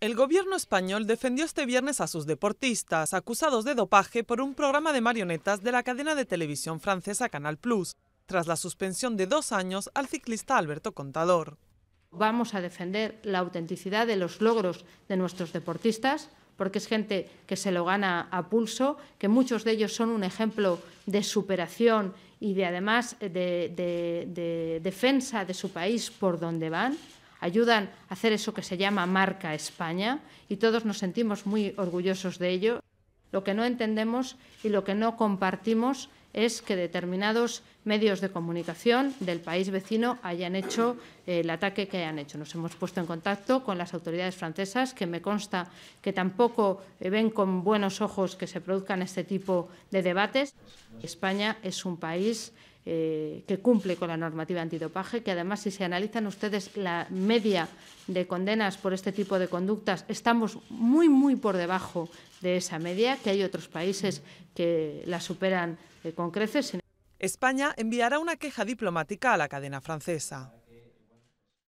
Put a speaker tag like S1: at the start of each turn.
S1: El gobierno español defendió este viernes a sus deportistas, acusados de dopaje por un programa de marionetas de la cadena de televisión francesa Canal Plus, tras la suspensión de dos años al ciclista Alberto Contador.
S2: Vamos a defender la autenticidad de los logros de nuestros deportistas, porque es gente que se lo gana a pulso, que muchos de ellos son un ejemplo de superación y de además de, de defensa de su país por donde van ayudan a hacer eso que se llama marca España y todos nos sentimos muy orgullosos de ello. Lo que no entendemos y lo que no compartimos es que determinados medios de comunicación del país vecino hayan hecho eh, el ataque que han hecho. Nos hemos puesto en contacto con las autoridades francesas, que me consta que tampoco eh, ven con buenos ojos que se produzcan este tipo de debates. España es un país eh, que cumple con la normativa antidopaje, que además si se analizan ustedes la media de condenas por este tipo de conductas, estamos muy, muy por debajo de esa media, que hay otros países que la superan eh, con creces.
S1: España enviará una queja diplomática a la cadena
S2: francesa.